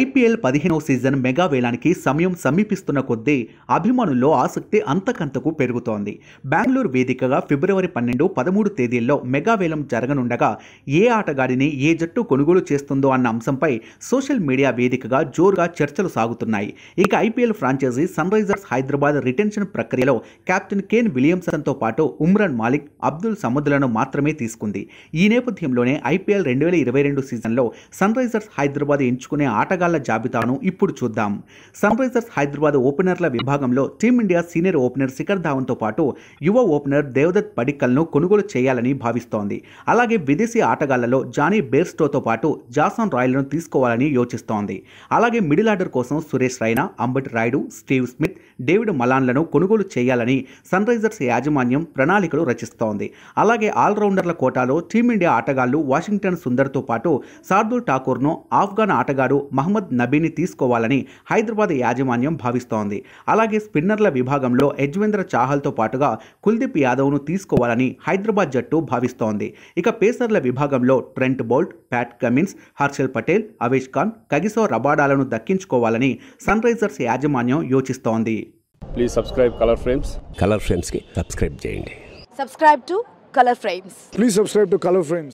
IPL పదిహేనవ season mega వేలానికి సమయం సమీపిస్తున్న కొద్దీ అభిమానుల్లో ఆసక్తి అంతకంతకు పెరుగుతోంది బెంగళూరు వేదికగా ఫిబ్రవరి పన్నెండు పదమూడు తేదీల్లో మెగా వేలం జరగనుండగా ఏ ఆటగాడిని ఏ జట్టు కొనుగోలు చేస్తుందో అన్న అంశంపై సోషల్ మీడియా వేదికగా జోరుగా చర్చలు సాగుతున్నాయి ఇక IPL franchisee Sunrisers Hyderabad retention ప్రక్రియలో కెప్టెన్ కేన్ విలియమ్సన్తో పాటు ఉమ్రాన్ మాలిక్ అబ్దుల్ సముద్లను మాత్రమే తీసుకుంది ఈ నేపథ్యంలోనే ఐపీఎల్ రెండు వేల ఇరవై రెండు సీజన్లో సన్ రైజర్స్ హైదరాబాద్ ఎంచుకునే ఆట ఆటగాళ్ల జాబితాను ఇప్పుడు చూద్దాం సన్ రైజర్స్ హైదరాబాద్ ఓపెనర్ల విభాగంలో టీమిండియా సీనియర్ ఓపెనర్ శిఖర్ ధావన్తో పాటు యువ ఓపెనర్ దేవదత్ పడిక్కల్ను కొనుగోలు చేయాలని భావిస్తోంది అలాగే విదేశీ ఆటగాళ్లలో జానీ బేర్స్టోతో పాటు జాసన్ రాయల్ను తీసుకోవాలని యోచిస్తోంది అలాగే మిడిల్ ఆర్డర్ కోసం Suresh Raina Ambati Rayudu Steve Smith David మలాన్లను కొనుగోలు చేయాలని సన్ రైజర్స్ యాజమాన్యం ప్రణాళికలు రచిస్తోంది అలాగే ఆల్రౌండర్ల కోటాలో టీమిండియా ఆటగాళ్లు వాషింగ్టన్ సుందర్తో పాటు శార్దుల్ ఠాకూర్ను ఆఫ్ఘన్ ఆటగాడు మహమ్మద్ నబీని తీసుకోవాలని హైదరాబాద్ యాజమాన్యం భావిస్తోంది అలాగే స్పిన్నర్ల విభాగంలో యజ్వేంద్ర చాహల్తో పాటుగా కుల్దీప్ యాదవ్ను తీసుకోవాలని హైదరాబాద్ జట్టు భావిస్తోంది ఇక పేసర్ల విభాగంలో Trent Boult Pat Cummins Harshal Patel Avesh Khan Kagiso రబాడాలను దక్కించుకోవాలని సన్ రైజర్స్ యాజమాన్యం యోచిస్తోంది please subscribe Color Frames Color ఫ్రేమ్స్కి సబ్స్క్రైబ్ చేయండి subscribe to Color Frames please subscribe to Color frames